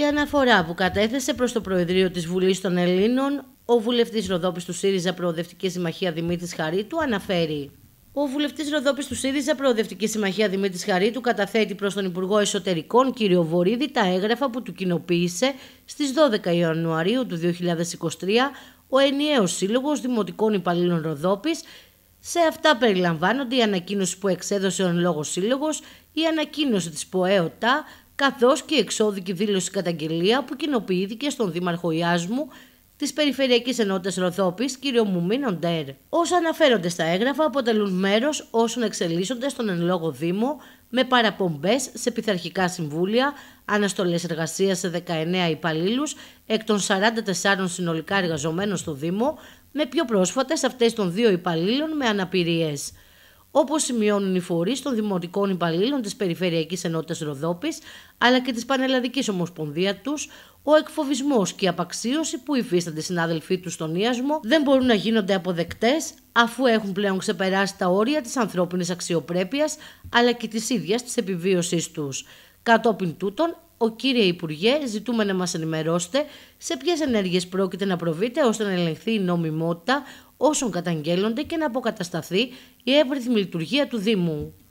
Η αναφορά που κατέθεσε προς το Προεδρείο της Βουλής των Ελλήνων ο βουλευτής Ροδόπης του ΣΥΡΙΖΑ Προοδευτική Συμμαχία Δημήτρης Χαρίτου αναφέρει ο βουλευτής Ροδόπης του ΣΥΡΙΖΑ, Προοδευτική Συμμαχία Δημήτρης Χαρίτου, καταθέτει προς τον Υπουργό Εσωτερικών, κ. Βορύδη, τα έγγραφα που του κοινοποίησε στις 12 Ιανουαρίου του 2023 ο ενιαίος Σύλλογος Δημοτικών Υπαλλήλων Ροδόπης. Σε αυτά περιλαμβάνονται η ανακοίνωση που εξέδωσε ο λόγο Σύλλογος, η ανακοίνωση της ΠΟΕΟΤΑ, καθώς και η εξώδικη δήλωση καταγγελία που κοινοποιήθηκε στον Δήμαρχο Ιάσμου της Περιφερειακής Ενότητας Ροδόπης, κ. Μουμίνοντερ. Ντέρ. Όσα αναφέρονται στα έγγραφα αποτελούν μέρος όσων εξελίσσονται στον εν λόγω Δήμο με παραπομπές σε πειθαρχικά συμβούλια, αναστολές εργασίας σε 19 υπαλλήλους εκ των 44 συνολικά εργαζομένων στο Δήμο, με πιο πρόσφατες αυτές των δύο υπαλλήλων με αναπηρίες όπως σημειώνουν οι φορείς των δημοτικών υπαλλήλων της Περιφερειακής Ενότητας Ροδόπης αλλά και της Πανελλαδικής Ομοσπονδίας τους, ο εκφοβισμός και η απαξίωση που υφίστανται οι συνάδελφοί τους στον Ιασμό δεν μπορούν να γίνονται αποδεκτές αφού έχουν πλέον ξεπεράσει τα όρια της ανθρώπινης αξιοπρέπειας αλλά και της ίδιας της επιβίωσής τους. Κατόπιν τούτων, ο κύριε Υπουργέ, ζητούμε να μας ενημερώσετε σε ποιες ενέργειες πρόκειται να προβείτε ώστε να ελεγχθεί η νομιμότητα, όσων καταγγέλλονται και να αποκατασταθεί η εύρυθμη λειτουργία του Δήμου.